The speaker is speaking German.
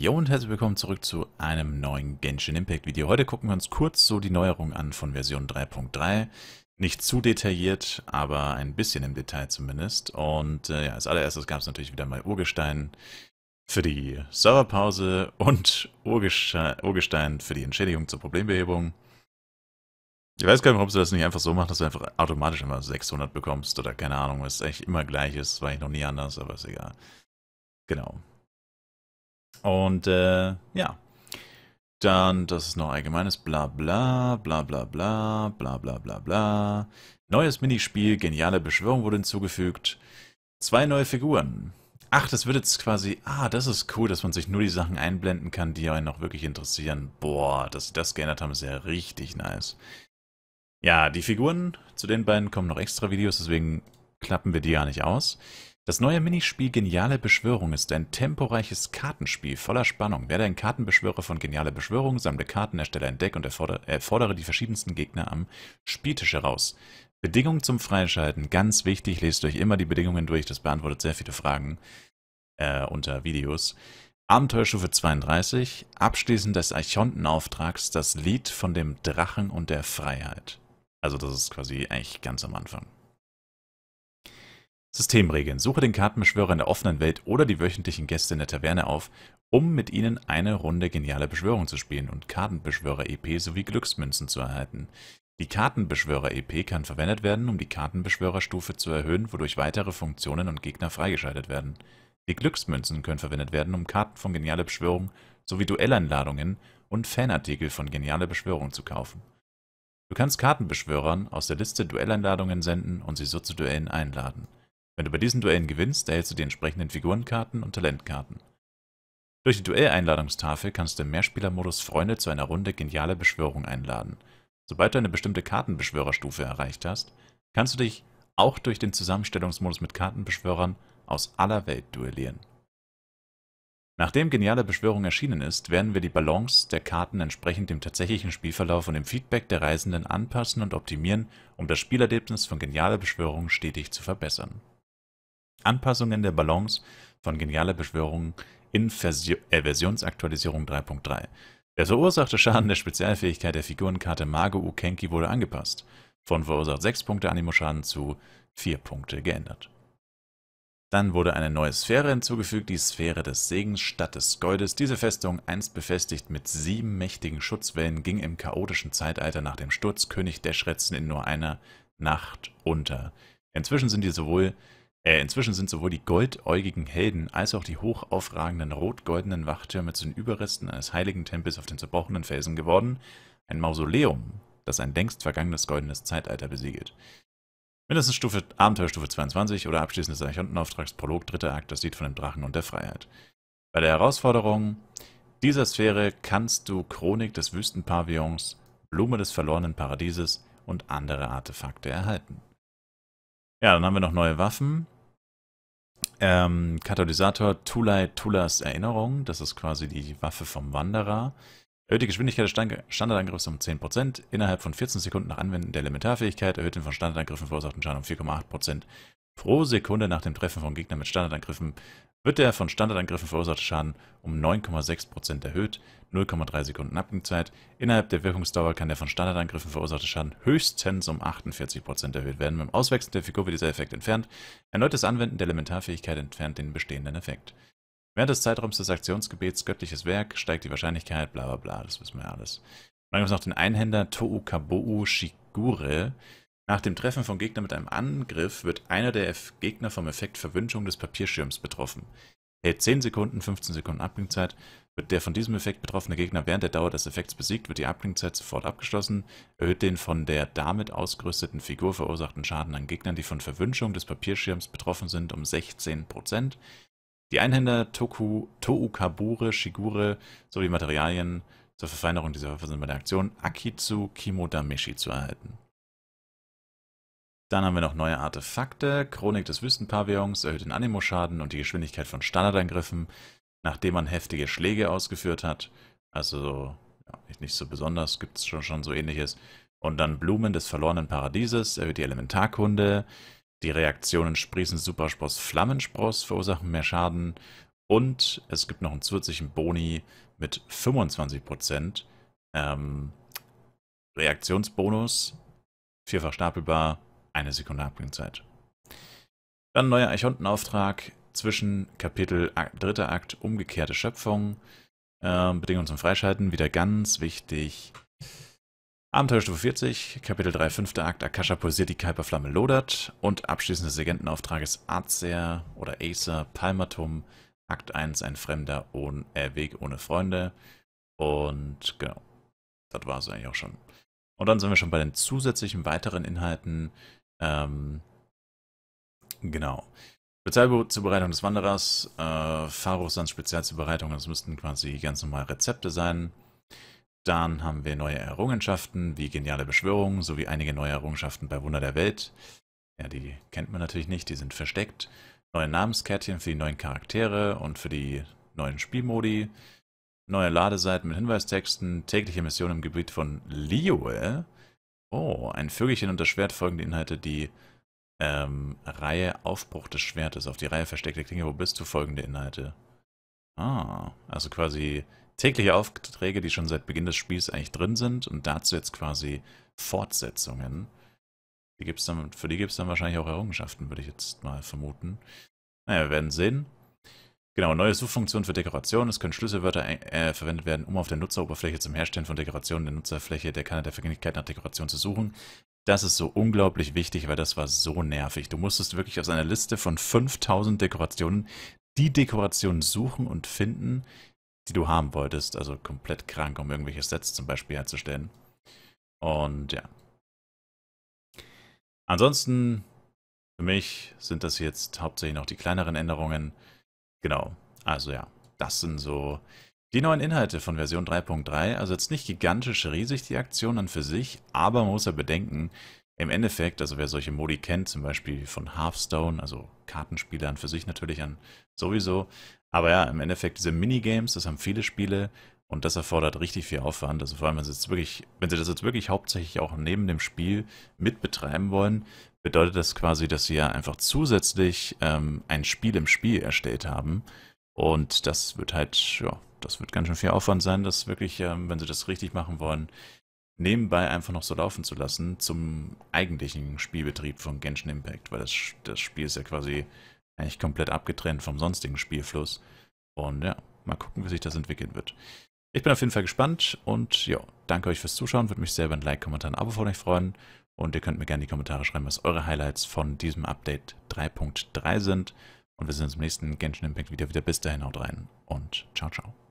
Jo und herzlich willkommen zurück zu einem neuen Genshin Impact Video. Heute gucken wir uns kurz so die Neuerungen an von Version 3.3. Nicht zu detailliert, aber ein bisschen im Detail zumindest. Und äh, ja, als allererstes gab es natürlich wieder mal Urgestein für die Serverpause und Urgestein, Urgestein für die Entschädigung zur Problembehebung. Ich weiß gar nicht, ob sie das nicht einfach so macht, dass du einfach automatisch immer 600 bekommst oder keine Ahnung, was echt immer gleich ist, war ich noch nie anders, aber ist egal. Genau. Und äh, ja. Dann, das ist noch allgemeines bla bla bla bla, bla bla bla bla. Neues Minispiel, geniale Beschwörung wurde hinzugefügt. Zwei neue Figuren. Ach, das wird jetzt quasi... Ah, das ist cool, dass man sich nur die Sachen einblenden kann, die einen noch wirklich interessieren. Boah, dass sie das geändert haben, ist ja richtig nice. Ja, die Figuren, zu den beiden kommen noch extra Videos, deswegen klappen wir die ja nicht aus. Das neue Minispiel Geniale Beschwörung ist ein temporeiches Kartenspiel voller Spannung. Werde ein Kartenbeschwörer von Geniale Beschwörung, sammle Karten, erstelle ein Deck und erfordere, die verschiedensten Gegner am Spieltisch heraus. Bedingungen zum Freischalten, ganz wichtig, lest euch immer die Bedingungen durch, das beantwortet sehr viele Fragen äh, unter Videos. Abenteuerstufe 32, Abschließen des Archontenauftrags, das Lied von dem Drachen und der Freiheit. Also das ist quasi eigentlich ganz am Anfang. Systemregeln. Suche den Kartenbeschwörer in der offenen Welt oder die wöchentlichen Gäste in der Taverne auf, um mit ihnen eine Runde geniale Beschwörung zu spielen und Kartenbeschwörer-EP sowie Glücksmünzen zu erhalten. Die Kartenbeschwörer-EP kann verwendet werden, um die Kartenbeschwörerstufe zu erhöhen, wodurch weitere Funktionen und Gegner freigeschaltet werden. Die Glücksmünzen können verwendet werden, um Karten von Geniale Beschwörung sowie Duelleinladungen und Fanartikel von Geniale Beschwörung zu kaufen. Du kannst Kartenbeschwörern aus der Liste Duelleinladungen senden und sie so zu Duellen einladen. Wenn du bei diesen Duellen gewinnst, erhältst du die entsprechenden Figurenkarten und Talentkarten. Durch die Duelleinladungstafel kannst du im Mehrspielermodus Freunde zu einer Runde geniale Beschwörung einladen. Sobald du eine bestimmte Kartenbeschwörerstufe erreicht hast, kannst du dich auch durch den Zusammenstellungsmodus mit Kartenbeschwörern aus aller Welt duellieren. Nachdem Geniale Beschwörung erschienen ist, werden wir die Balance der Karten entsprechend dem tatsächlichen Spielverlauf und dem Feedback der Reisenden anpassen und optimieren, um das Spielerlebnis von Geniale Beschwörung stetig zu verbessern. Anpassungen der Balance von genialer Beschwörung in Versi äh, Versionsaktualisierung 3.3. Der verursachte Schaden der Spezialfähigkeit der Figurenkarte Mago Ukenki wurde angepasst. Von verursacht 6 Punkte Animo-Schaden zu 4 Punkte geändert. Dann wurde eine neue Sphäre hinzugefügt, die Sphäre des Segens statt des Goldes. Diese Festung, einst befestigt mit sieben mächtigen Schutzwellen, ging im chaotischen Zeitalter nach dem Sturz König Deschretzen in nur einer Nacht unter. Inzwischen sind die sowohl äh, inzwischen sind sowohl die goldäugigen Helden als auch die hochaufragenden rot-goldenen Wachtürme zu den Überresten eines heiligen Tempels auf den zerbrochenen Felsen geworden, ein Mausoleum, das ein längst vergangenes goldenes Zeitalter besiegelt. Mindestens Stufe Abenteuerstufe 22 oder abschließendes Prolog, dritter Akt, das Lied von dem Drachen und der Freiheit. Bei der Herausforderung dieser Sphäre kannst du Chronik des Wüstenpavillons, Blume des verlorenen Paradieses und andere Artefakte erhalten. Ja, dann haben wir noch neue Waffen. Ähm, Katalysator Tulai Tulas Erinnerung. Das ist quasi die Waffe vom Wanderer. Erhöht die Geschwindigkeit des Standardangriffs um 10%. Innerhalb von 14 Sekunden nach Anwenden der Elementarfähigkeit erhöht den von Standardangriffen verursachten Schaden um 4,8%. Pro Sekunde nach dem Treffen von Gegnern mit Standardangriffen wird der von Standardangriffen verursachte Schaden um 9,6% erhöht, 0,3 Sekunden Abklingzeit. Innerhalb der Wirkungsdauer kann der von Standardangriffen verursachte Schaden höchstens um 48% erhöht werden. Beim Auswechseln der Figur wird dieser Effekt entfernt. Erneutes Anwenden der Elementarfähigkeit entfernt den bestehenden Effekt. Während des Zeitraums des Aktionsgebets Göttliches Werk steigt die Wahrscheinlichkeit, bla bla bla, das wissen wir alles. dann gibt es noch den Einhänder To'u Kabo'u Shigure. Nach dem Treffen von Gegner mit einem Angriff wird einer der F Gegner vom Effekt Verwünschung des Papierschirms betroffen. Hält 10 Sekunden, 15 Sekunden Abklingzeit. Wird der von diesem Effekt betroffene Gegner während der Dauer des Effekts besiegt, wird die Abklingzeit sofort abgeschlossen, erhöht den von der damit ausgerüsteten Figur verursachten Schaden an Gegnern, die von Verwünschung des Papierschirms betroffen sind, um 16%. Die Einhänder Toku, Toukabure, Shigure sowie Materialien zur Verfeinerung dieser Waffe sind bei der Aktion Akitsu Kimodameshi zu erhalten. Dann haben wir noch neue Artefakte, Chronik des Wüstenpavillons, erhöht den Animo-Schaden und die Geschwindigkeit von Standardangriffen, nachdem man heftige Schläge ausgeführt hat. Also ja, nicht so besonders, gibt es schon, schon so ähnliches. Und dann Blumen des verlorenen Paradieses, erhöht die Elementarkunde. Die Reaktionen Sprießen Superspross Flammenspross verursachen mehr Schaden. Und es gibt noch einen zusätzlichen Boni mit 25% ähm, Reaktionsbonus, vierfach stapelbar, eine Sekunde Abklingzeit. Dann neuer Archontenauftrag zwischen Kapitel dritter Akt umgekehrte Schöpfung. Äh, Bedingungen zum Freischalten, wieder ganz wichtig. Abenteuerstufe 40, Kapitel 3, 5. Akt, Akasha pulsiert, die Kuiperflamme lodert und abschließend des Legendenauftrages Acer oder Acer, Palmatum, Akt 1, ein Fremder, ohne, äh, Weg ohne Freunde und genau, das war es eigentlich auch schon. Und dann sind wir schon bei den zusätzlichen weiteren Inhalten, ähm, genau. Spezialzubereitung des Wanderers, äh, Pharos dann Spezialzubereitung, das müssten quasi ganz normale Rezepte sein. Dann haben wir neue Errungenschaften wie geniale Beschwörungen sowie einige neue Errungenschaften bei Wunder der Welt. Ja, die kennt man natürlich nicht, die sind versteckt. Neue Namenskärtchen für die neuen Charaktere und für die neuen Spielmodi. Neue Ladeseiten mit Hinweistexten, tägliche Mission im Gebiet von Lioel. Oh, ein Vögelchen und das Schwert folgende Inhalte, die ähm, Reihe Aufbruch des Schwertes. Auf die Reihe versteckte Klinge, wo bist du, folgende Inhalte. Ah, also quasi tägliche Aufträge, die schon seit Beginn des Spiels eigentlich drin sind und dazu jetzt quasi Fortsetzungen. Die gibt's dann, für die gibt es dann wahrscheinlich auch Errungenschaften, würde ich jetzt mal vermuten. Naja, wir werden sehen. Genau, neue Suchfunktion für Dekoration. Es können Schlüsselwörter äh, äh, verwendet werden, um auf der Nutzeroberfläche zum Herstellen von Dekorationen der Nutzerfläche der Kanal der Vergänglichkeit nach Dekorationen zu suchen. Das ist so unglaublich wichtig, weil das war so nervig. Du musstest wirklich aus einer Liste von 5000 Dekorationen die Dekorationen suchen und finden, die du haben wolltest. Also komplett krank, um irgendwelche Sets zum Beispiel herzustellen. Und ja. Ansonsten, für mich sind das jetzt hauptsächlich noch die kleineren Änderungen. Genau, also ja, das sind so die neuen Inhalte von Version 3.3. Also jetzt nicht gigantisch riesig die Aktion an für sich, aber man muss ja bedenken, im Endeffekt, also wer solche Modi kennt, zum Beispiel von Hearthstone, also Kartenspielern für sich natürlich an sowieso, aber ja, im Endeffekt diese Minigames, das haben viele Spiele und das erfordert richtig viel Aufwand. Also vor allem, wenn sie, jetzt wirklich, wenn sie das jetzt wirklich hauptsächlich auch neben dem Spiel mitbetreiben wollen, bedeutet das quasi, dass sie ja einfach zusätzlich ähm, ein Spiel im Spiel erstellt haben. Und das wird halt, ja, das wird ganz schön viel Aufwand sein, das wirklich, ähm, wenn sie das richtig machen wollen, nebenbei einfach noch so laufen zu lassen zum eigentlichen Spielbetrieb von Genshin Impact, weil das, das Spiel ist ja quasi eigentlich komplett abgetrennt vom sonstigen Spielfluss. Und ja, mal gucken, wie sich das entwickeln wird. Ich bin auf jeden Fall gespannt und ja, danke euch fürs Zuschauen. Würde mich selber ein Like, Kommentar, ein Abo von euch freuen. Und ihr könnt mir gerne in die Kommentare schreiben, was eure Highlights von diesem Update 3.3 sind. Und wir sehen uns im nächsten Genshin Impact wieder wieder. Bis dahin, haut rein und ciao, ciao.